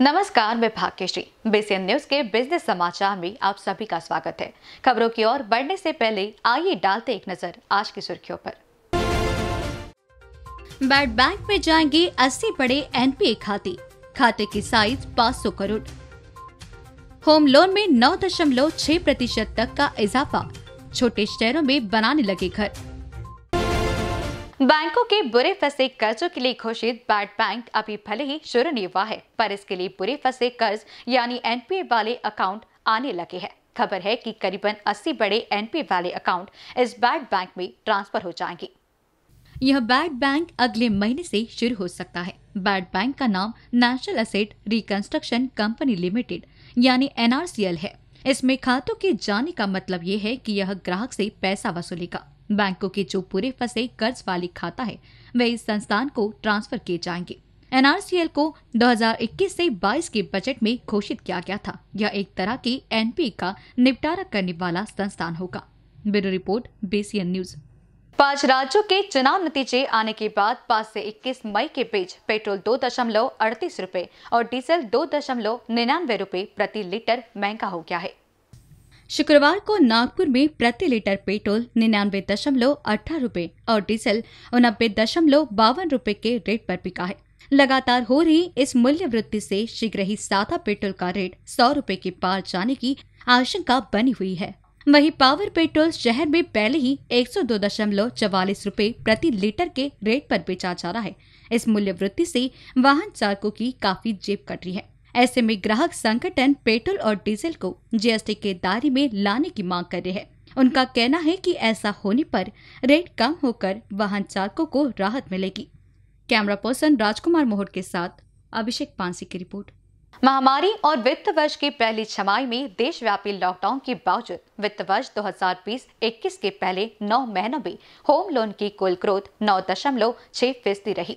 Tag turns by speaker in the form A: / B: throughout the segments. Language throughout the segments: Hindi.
A: नमस्कार मैं भाग्यश्री बीसीएन न्यूज के बिजनेस समाचार में आप सभी का स्वागत है खबरों की ओर बढ़ने से पहले आइए डालते एक नजर आज की सुर्खियों पर बैड बैंक में जाएंगे 80 बड़े एनपीए खाते खाते की साइज 500 करोड़ होम लोन में 9.6 प्रतिशत तक का इजाफा छोटे शहरों में बनाने लगे घर बैंकों के बुरे फंसे कर्जों के लिए घोषित बैड बैंक अभी भले ही शुरू नहीं हुआ है पर इसके लिए बुरे फंसे कर्ज यानी एनपीए वाले अकाउंट आने लगे हैं खबर है कि करीबन 80 बड़े एनपीए वाले अकाउंट इस बैड बैंक में ट्रांसफर हो जाएंगे यह बैड बैंक अगले महीने से शुरू हो सकता है बैड बैंक का नाम national asset reconstruction company limited यानी एनआरसीएल है इसमें खातों के जाने का मतलब ये है कि यह ग्राहक से पैसा वसूलेगा बैंकों के जो पूरे फंसे कर्ज वाले खाता है वे इस संस्थान को ट्रांसफर किए जाएंगे एनआरसीएल को 2021 से 22 के बजट में घोषित किया गया था यह एक तरह की एनपी का निपटारा करने वाला संस्थान होगा ब्यूरो रिपोर्ट बीसीएन न्यूज पांच राज्यों के चुनाव नतीजे आने के बाद पाँच से 21 मई के बीच पेट्रोल दो दशमलव अड़तीस रूपए और डीजल दो दशमलव निन्यानवे रूपए प्रति लीटर महंगा हो गया है शुक्रवार को नागपुर में प्रति लीटर पेट्रोल निन्यानवे दशमलव अठारह रूपए और डीजल उनबे दशमलव बावन रूपए के रेट पर बिका है लगातार हो रही इस मूल्य वृद्धि से शीघ्र ही साधा पेट्रोल का रेट सौ रूपए के पार जाने की आशंका बनी हुई है वहीं पावर पेट्रोल शहर में पहले ही एक सौ दो दशमलव चवालीस रूपए प्रति लीटर के रेट पर बेचा जा रहा है इस मूल्य वृद्धि से वाहन चालकों की काफी जेब कट रही है ऐसे में ग्राहक संगठन पेट्रोल और डीजल को जीएसटी के दायरे में लाने की मांग कर रहे हैं उनका कहना है कि ऐसा होने पर रेट कम होकर वाहन चालकों को राहत मिलेगी कैमरा पर्सन राजकुमार मोहर के साथ अभिषेक पांसी की रिपोर्ट महामारी और वित्त वर्ष की पहली छमाई में देशव्यापी लॉकडाउन के बावजूद वित्त वर्ष 2020-21 के पहले नौ महीनों में होम लोन की कुल ग्रोथ नौ दशमलव छह फीसदी रही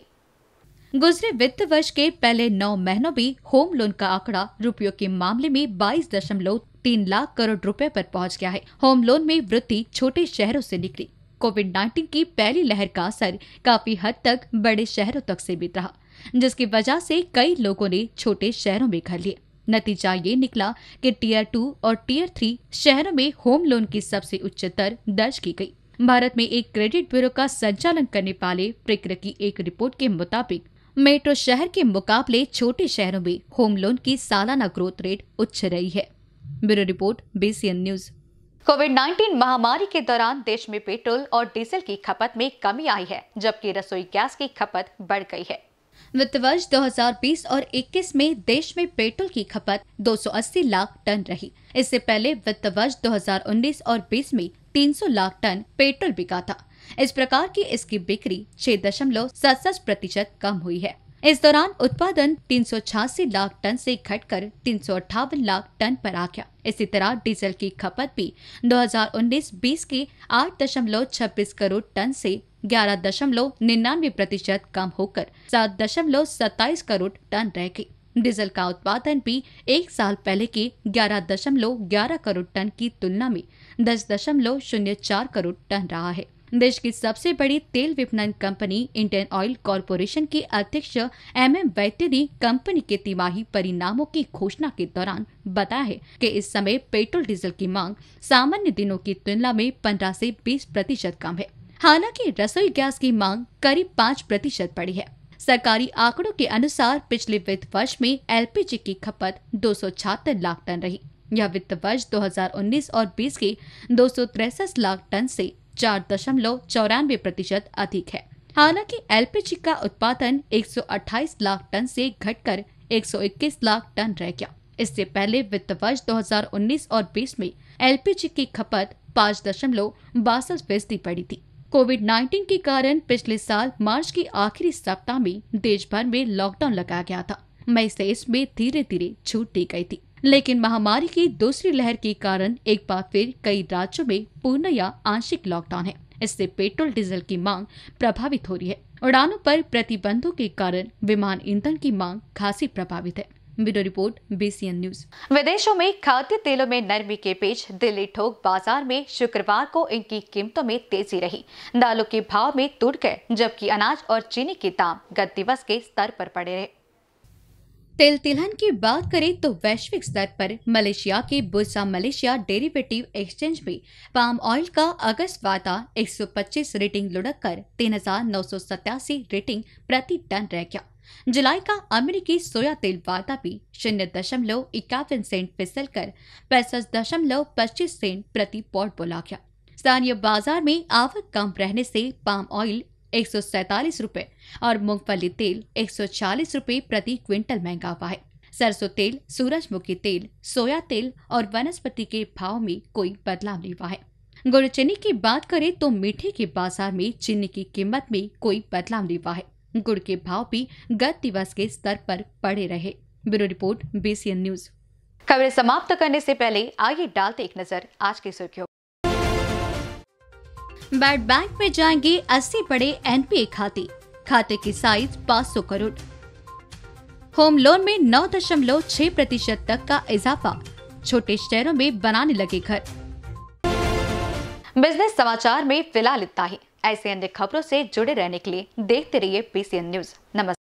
A: गुजरे वित्त वर्ष के पहले नौ महीनों में होम लोन का आंकड़ा रुपयों के मामले में बाईस दशमलव तीन लाख करोड़ रुपए पर पहुंच गया है होम लोन में वृद्धि छोटे शहरों से निकली कोविड 19 की पहली लहर का असर काफी हद तक बड़े शहरों तक सीमित रहा जिसकी वजह से कई लोगों ने छोटे शहरों में घर लिए नतीजा ये निकला कि टीयर टू और टीयर थ्री शहरों में होम लोन की सबसे उच्च दर दर्ज की गई भारत में एक क्रेडिट ब्यूरो का संचालन करने वाले प्रिक्र की एक रिपोर्ट के मुताबिक मेट्रो शहर के मुकाबले छोटे शहरों में होम लोन की सालाना ग्रोथ रेट उच्च रही है bureau report BCN news covid 19 महामारी के दौरान देश में पेट्रोल और डीजल की खपत में कमी आई है जबकि रसोई गैस की खपत बढ़ गई है वित्त वर्ष 2020 और 21 में देश में पेट्रोल की खपत 280 लाख टन रही इससे पहले वित्त वर्ष 2019 और 20 में 300 लाख टन पेट्रोल बिका था इस प्रकार की इसकी बिक्री छह दशमलव सतसठ प्रतिशत कम हुई है इस दौरान उत्पादन तीन लाख टन से घटकर तीन लाख टन पर आ गया इसी तरह डीजल की खपत भी 2019-20 के 8.26 करोड़ टन से ग्यारह दशमलव निन्यानवे प्रतिशत कम होकर सात दशमलव सत्ताईस करोड़ टन रह गई डीजल का उत्पादन भी एक साल पहले के ग्यारह दशमलव ग्यारह करोड़ टन की तुलना में दस दशमलव शून्य चार करोड़ टन रहा है देश की सबसे बड़ी तेल विपणन कंपनी इंडियन ऑयल कॉरपोरेशन के अध्यक्ष एम एम वैद्य ने कंपनी के तिमाही परिणामों की घोषणा के दौरान बताया है कि इस समय पेट्रोल डीजल की मांग सामान्य दिनों की तुलना में पंद्रह से बीस प्रतिशत कम है हालांकि रसोई गैस की मांग करीब पाँच प्रतिशत बढ़ी है सरकारी आंकड़ों के अनुसार पिछले वित्त वर्ष में एलपीजी की खपत दो लाख टन रही यह वित्त वर्ष 2019 और 20 के दो लाख टन से चार दशमलव चौरानवे प्रतिशत अधिक है हालांकि एलपीजी का उत्पादन 128 लाख टन से घटकर 121 लाख टन रह गया इससे पहले वित्त वर्ष 2019 और 20 में एलपीजी की खपत पाँच दशमलव बासठ फीसदी पड़ी थी कोविड 19 के कारण पिछले साल मार्च के आखिरी सप्ताह में देश भर में लॉकडाउन लगाया गया था मई से इसमें धीरे धीरे छूट दी गई थी लेकिन महामारी की दूसरी लहर के कारण एक बार फिर कई राज्यों में पूर्ण या आंशिक लॉकडाउन है इससे पेट्रोल डीजल की मांग प्रभावित हो रही है उड़ानों पर प्रतिबंधों के कारण विमान ईंधन की मांग खासी प्रभावित है ब्यूरो रिपोर्ट बीसीएन न्यूज विदेशों में खाद्य तेलों में नरमी के बीच दिल्ली ठोक बाजार में शुक्रवार को इनकी कीमतों में तेजी रही दालों के भाव में टूट गए जबकि अनाज और चीनी के दाम गत दिवस के स्तर पर पड़े रहे तेल तिलहन की बात करें तो वैश्विक स्तर पर मलेशिया के बुर्सा मलेशिया डेरिवेटिव एक्सचेंज में पाम ऑयल का अगस्त वादा 125 रेटिंग लुढ़क कर तीन रेटिंग प्रति टन रह गया जुलाई का अमेरिकी सोया तेल वादा भी शून्य दशमलव इक्यावन सेंट फिसल कर पैंसठ दशमलव पच्चीस सेंट प्रति पॉट बोला गया स्थानीय बाजार में आवक कम रहने से पाम ऑयल एक सौ और मूंगफली तेल एक सौ चालीस प्रति क्विंटल महंगा हुआ है सरसों तेल सूरजमुखी तेल सोया तेल और वनस्पति के भाव में कोई बदलाव नहीं हुआ है गुड़ चीनी की बात करें तो मीठे के बाजार में चीनी की कीमत में कोई बदलाव नहीं हुआ है गुड़ के भाव भी गत दिवस के स्तर पर पड़े रहे ब्यूरो रिपोर्ट बीसीएन न्यूज खबरें समाप्त करने से पहले आइए डालते एक नजर आज की सुर्खियों बैड बैंक में जाएंगे 80 बड़े एनपीए खाते खाते की साइज 500 करोड़ होम लोन में 9.6 प्रतिशत तक का इजाफा छोटे शहरों में बनाने लगे घर बिजनेस समाचार में फिलहाल इतना ही ऐसे अन्य खबरों से जुड़े रहने के लिए देखते रहिए पीसीएन न्यूज नमस्कार